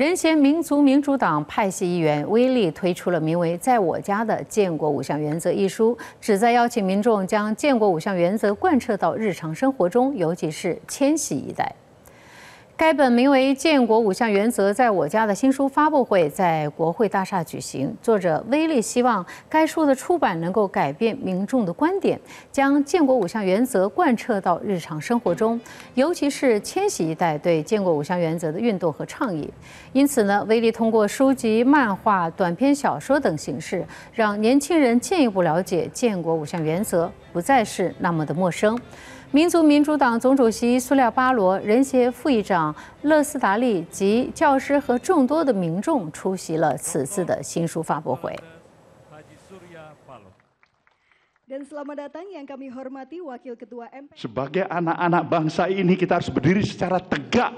仁贤民族民主党派系议员威利推出了名为《在我家的建国五项原则》一书，旨在邀请民众将建国五项原则贯彻到日常生活中，尤其是迁徙一代。该本名为《建国五项原则在我家》的新书发布会在国会大厦举行。作者威利希望该书的出版能够改变民众的观点，将建国五项原则贯彻到日常生活中，尤其是千禧一代对建国五项原则的运动和倡议。因此呢，威利通过书籍、漫画、短篇小说等形式，让年轻人进一步了解建国五项原则，不再是那么的陌生。民族民主党总主席苏廖巴罗、人协副议长勒斯达利及教师和众多的民众出席了此次的新书发布会。Dan selamat datang yang kami hormati Wakil Ketua MPR. Sebagai anak-anak bangsa ini kita harus berdiri secara tegak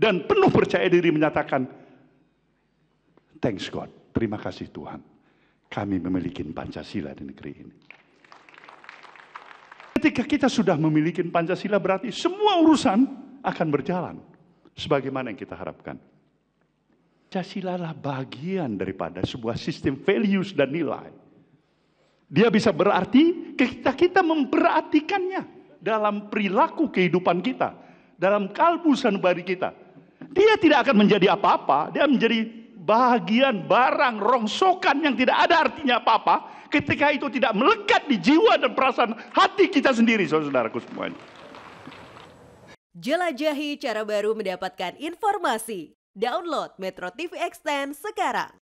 dan penuh percaya diri menyatakan Thanks God, terima kasih Tuhan. Kami memiliki Pancasila di negeri ini. Ketika kita sudah memiliki Pancasila berarti semua urusan akan berjalan sebagaimana yang kita harapkan. Pancasila lah bagian daripada sebuah sistem values dan nilai. Dia bisa berarti kita kita memperhatikannya dalam perilaku kehidupan kita, dalam kalbu sanubari kita. Dia tidak akan menjadi apa-apa, dia menjadi bagian barang rongsokan yang tidak ada artinya apa-apa ketika itu tidak melekat di jiwa dan perasaan hati kita sendiri, saudara-saudaraku semuanya. Jelajahi cara baru mendapatkan informasi. Download Metro TV Extend sekarang.